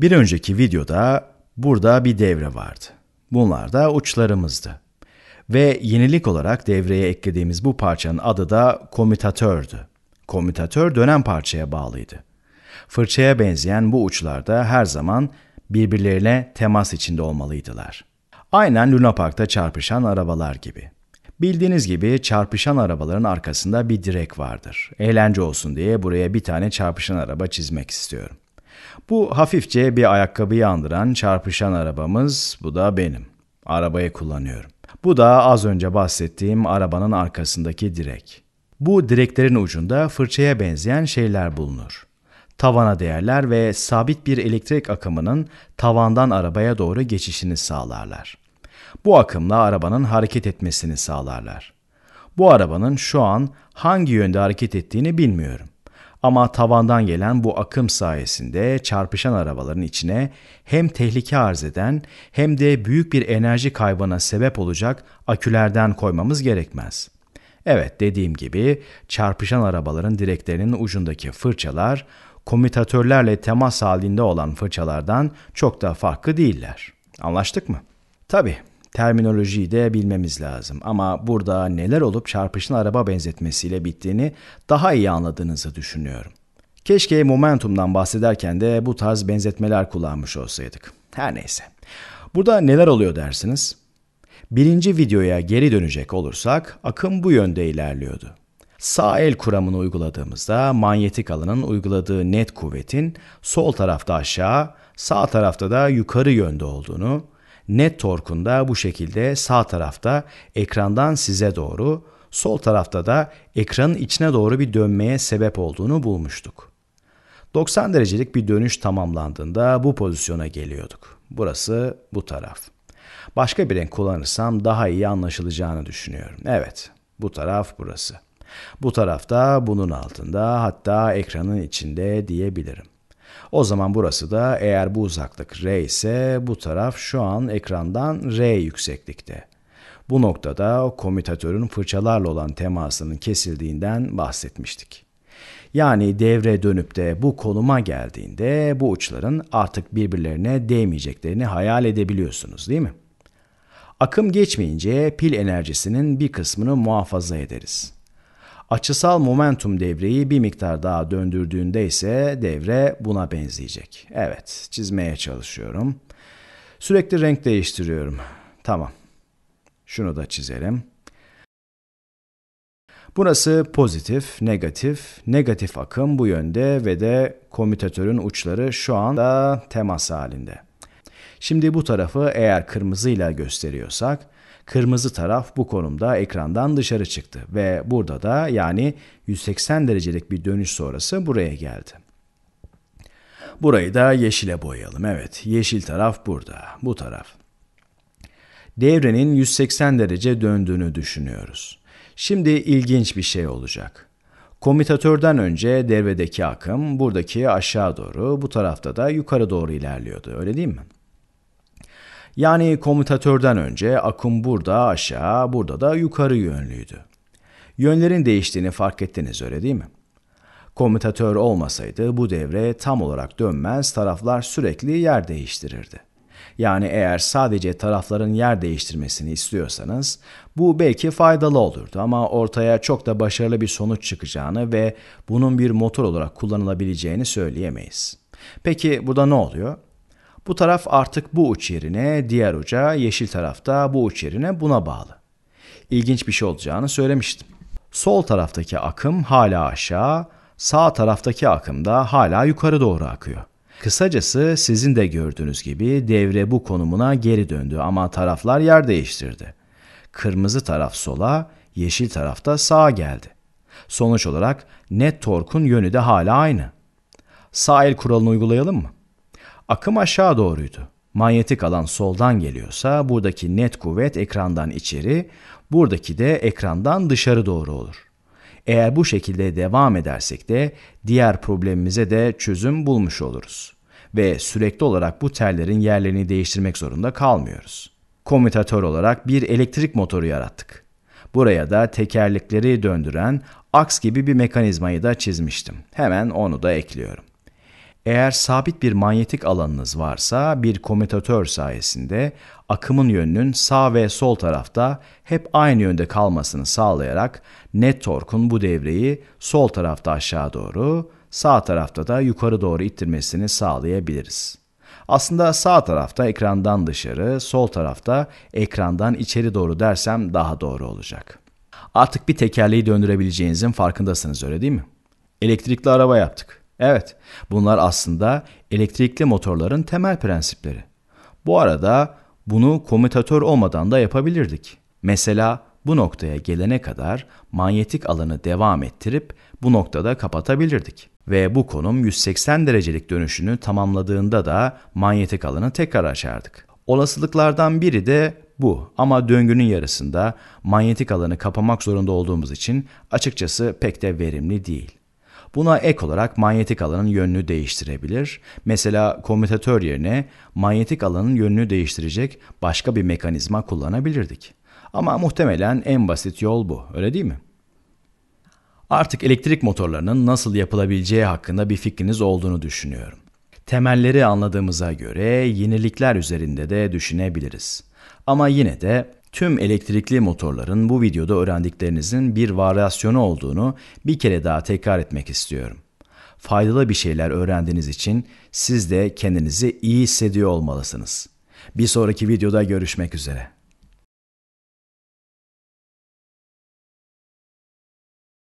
Bir önceki videoda burada bir devre vardı. Bunlar da uçlarımızdı. Ve yenilik olarak devreye eklediğimiz bu parçanın adı da komütatördü. Komütatör dönem parçaya bağlıydı. Fırçaya benzeyen bu uçlarda her zaman birbirlerine temas içinde olmalıydılar. Aynen Luna Park'ta çarpışan arabalar gibi. Bildiğiniz gibi çarpışan arabaların arkasında bir direk vardır. Eğlence olsun diye buraya bir tane çarpışan araba çizmek istiyorum. Bu hafifçe bir ayakkabıyı andıran çarpışan arabamız, bu da benim. Arabayı kullanıyorum. Bu da az önce bahsettiğim arabanın arkasındaki direk. Bu direklerin ucunda fırçaya benzeyen şeyler bulunur. Tavana değerler ve sabit bir elektrik akımının tavandan arabaya doğru geçişini sağlarlar. Bu akımla arabanın hareket etmesini sağlarlar. Bu arabanın şu an hangi yönde hareket ettiğini bilmiyorum. Ama tavandan gelen bu akım sayesinde çarpışan arabaların içine hem tehlike arz eden hem de büyük bir enerji kaybına sebep olacak akülerden koymamız gerekmez. Evet dediğim gibi çarpışan arabaların direklerinin ucundaki fırçalar komutatörlerle temas halinde olan fırçalardan çok da farklı değiller. Anlaştık mı? Tabii terminolojiyi de bilmemiz lazım. Ama burada neler olup çarpışın araba benzetmesiyle bittiğini daha iyi anladığınızı düşünüyorum. Keşke momentumdan bahsederken de bu tarz benzetmeler kullanmış olsaydık. Her neyse. Burada neler oluyor dersiniz? Birinci videoya geri dönecek olursak akım bu yönde ilerliyordu. Sağ el kuramını uyguladığımızda manyetik alanın uyguladığı net kuvvetin sol tarafta aşağı, sağ tarafta da yukarı yönde olduğunu, Net torkunda bu şekilde sağ tarafta ekrandan size doğru, sol tarafta da ekranın içine doğru bir dönmeye sebep olduğunu bulmuştuk. 90 derecelik bir dönüş tamamlandığında bu pozisyona geliyorduk. Burası bu taraf. Başka bir renk kullanırsam daha iyi anlaşılacağını düşünüyorum. Evet, bu taraf burası. Bu tarafta bunun altında hatta ekranın içinde diyebilirim. O zaman burası da eğer bu uzaklık r ise bu taraf şu an ekrandan r yükseklikte. Bu noktada komutatörün fırçalarla olan temasının kesildiğinden bahsetmiştik. Yani devre dönüp de bu konuma geldiğinde bu uçların artık birbirlerine değmeyeceklerini hayal edebiliyorsunuz değil mi? Akım geçmeyince pil enerjisinin bir kısmını muhafaza ederiz. Açısal momentum devreyi bir miktar daha döndürdüğünde ise devre buna benzeyecek. Evet, çizmeye çalışıyorum. Sürekli renk değiştiriyorum. Tamam. Şunu da çizelim. Burası pozitif, negatif, negatif akım bu yönde ve de komütatörün uçları şu anda temas halinde. Şimdi bu tarafı eğer kırmızıyla gösteriyorsak, Kırmızı taraf bu konumda ekrandan dışarı çıktı ve burada da yani 180 derecelik bir dönüş sonrası buraya geldi. Burayı da yeşile boyayalım. Evet, yeşil taraf burada, bu taraf. Devrenin 180 derece döndüğünü düşünüyoruz. Şimdi ilginç bir şey olacak. Komitatörden önce devredeki akım buradaki aşağı doğru, bu tarafta da yukarı doğru ilerliyordu. Öyle değil mi? Yani komutatörden önce akım burada aşağı, burada da yukarı yönlüydü. Yönlerin değiştiğini fark ettiniz öyle değil mi? Komutatör olmasaydı bu devre tam olarak dönmez, taraflar sürekli yer değiştirirdi. Yani eğer sadece tarafların yer değiştirmesini istiyorsanız bu belki faydalı olurdu ama ortaya çok da başarılı bir sonuç çıkacağını ve bunun bir motor olarak kullanılabileceğini söyleyemeyiz. Peki burada ne oluyor? Bu taraf artık bu uç yerine, diğer uca, yeşil tarafta bu uç yerine buna bağlı. İlginç bir şey olacağını söylemiştim. Sol taraftaki akım hala aşağı, sağ taraftaki akım da hala yukarı doğru akıyor. Kısacası sizin de gördüğünüz gibi devre bu konumuna geri döndü ama taraflar yer değiştirdi. Kırmızı taraf sola, yeşil tarafta sağa geldi. Sonuç olarak net torkun yönü de hala aynı. Sağ el kuralını uygulayalım mı? Akım aşağı doğruydu. Manyetik alan soldan geliyorsa buradaki net kuvvet ekrandan içeri, buradaki de ekrandan dışarı doğru olur. Eğer bu şekilde devam edersek de diğer problemimize de çözüm bulmuş oluruz. Ve sürekli olarak bu tellerin yerlerini değiştirmek zorunda kalmıyoruz. Komutatör olarak bir elektrik motoru yarattık. Buraya da tekerlekleri döndüren aks gibi bir mekanizmayı da çizmiştim. Hemen onu da ekliyorum. Eğer sabit bir manyetik alanınız varsa bir komutatör sayesinde akımın yönünün sağ ve sol tarafta hep aynı yönde kalmasını sağlayarak net torkun bu devreyi sol tarafta aşağı doğru, sağ tarafta da yukarı doğru ittirmesini sağlayabiliriz. Aslında sağ tarafta ekrandan dışarı, sol tarafta ekrandan içeri doğru dersem daha doğru olacak. Artık bir tekerleği döndürebileceğinizin farkındasınız öyle değil mi? Elektrikli araba yaptık. Evet, bunlar aslında elektrikli motorların temel prensipleri. Bu arada bunu komutatör olmadan da yapabilirdik. Mesela bu noktaya gelene kadar manyetik alanı devam ettirip bu noktada kapatabilirdik. Ve bu konum 180 derecelik dönüşünü tamamladığında da manyetik alanı tekrar açardık. Olasılıklardan biri de bu ama döngünün yarısında manyetik alanı kapamak zorunda olduğumuz için açıkçası pek de verimli değil. Buna ek olarak manyetik alanın yönünü değiştirebilir. Mesela komutatör yerine manyetik alanın yönünü değiştirecek başka bir mekanizma kullanabilirdik. Ama muhtemelen en basit yol bu, öyle değil mi? Artık elektrik motorlarının nasıl yapılabileceği hakkında bir fikriniz olduğunu düşünüyorum. Temelleri anladığımıza göre yenilikler üzerinde de düşünebiliriz. Ama yine de Tüm elektrikli motorların bu videoda öğrendiklerinizin bir varyasyonu olduğunu bir kere daha tekrar etmek istiyorum. Faydalı bir şeyler öğrendiğiniz için siz de kendinizi iyi hissediyor olmalısınız. Bir sonraki videoda görüşmek üzere.